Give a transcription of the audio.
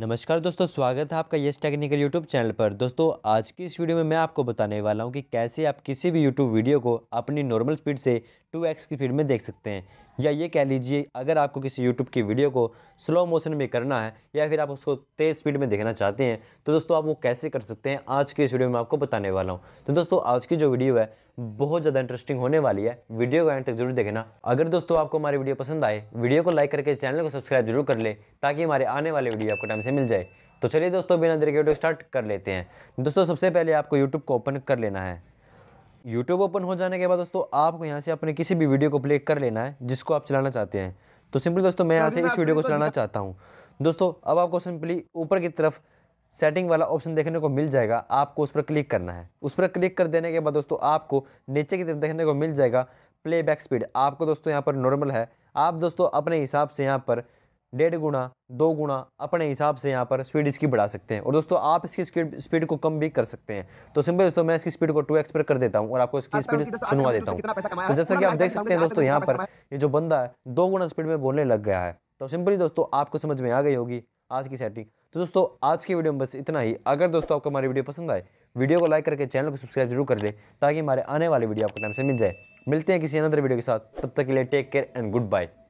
नमस्कार दोस्तों स्वागत है आपका यस टेक्निकल यूट्यूब चैनल पर दोस्तों आज की इस वीडियो में मैं आपको बताने वाला हूं कि कैसे आप किसी भी यूट्यूब वीडियो को अपनी नॉर्मल स्पीड से 2x की स्पीड में देख सकते हैं या ये कह लीजिए अगर आपको किसी यूट्यूब की वीडियो को स्लो मोशन में करना है या फिर आप उसको तेज़ स्पीड में देखना चाहते हैं तो दोस्तों आप वो कैसे कर सकते हैं आज की इस वीडियो में आपको बताने वाला हूँ तो दोस्तों आज की जो वीडियो है बहुत ज़्यादा इंटरेस्टिंग होने वाली है वीडियो को एंड तक जरूर देखना अगर दोस्तों आपको हमारी वीडियो पसंद आए वीडियो को लाइक करके चैनल को सब्सक्राइब जरूर कर ले ताकि हमारे आने वाले वीडियो आपको टाइम से मिल जाए तो चलिए दोस्तों बिना देर के वीडियो स्टार्ट कर लेते हैं दोस्तों सबसे पहले आपको यूट्यूब को ओपन कर लेना है यूट्यूब ओपन हो जाने के बाद दोस्तों आपको यहाँ से अपने किसी भी वीडियो को प्ले कर लेना है जिसको आप चलाना चाहते हैं तो सिंपली दोस्तों मैं यहाँ से इस वीडियो को चलाना चाहता हूँ दोस्तों अब आपको सिंपली ऊपर की तरफ सेटिंग वाला ऑप्शन देखने को मिल जाएगा आपको उस पर क्लिक करना है उस पर क्लिक कर देने के बाद दोस्तों आपको नीचे की तरफ देखने को मिल जाएगा प्लेबैक स्पीड आपको दोस्तों यहाँ पर नॉर्मल है आप दोस्तों अपने हिसाब से यहाँ पर डेढ़ गुना दो गुना अपने हिसाब से यहाँ पर स्पीड इसकी बढ़ा सकते हैं और दोस्तों आप इसकी स्पीड को कम भी कर सकते हैं तो सिंपल दोस्तों मैं इसकी स्पीड को टू एक्स पर कर देता हूँ और आपको इसकी स्पीड सुनवा देता हूँ तो जैसा कि आप देख सकते हैं दोस्तों यहाँ पर ये जो बंदा है दो गुना स्पीड में बोलने लग गया है तो सिंपली दोस्तों आपको समझ में आ गई होगी आज की सेटिंग तो दोस्तों आज की वीडियो में बस इतना ही अगर दोस्तों आपको हमारी वीडियो पसंद आए वीडियो को लाइक करके चैनल को सब्सक्राइब जरूर कर ले ताकि हमारे आने वाली वीडियो आपको टाइम से मिल जाए मिलते हैं किसी अनदर वीडियो के साथ तब तक के लिए take care and good bye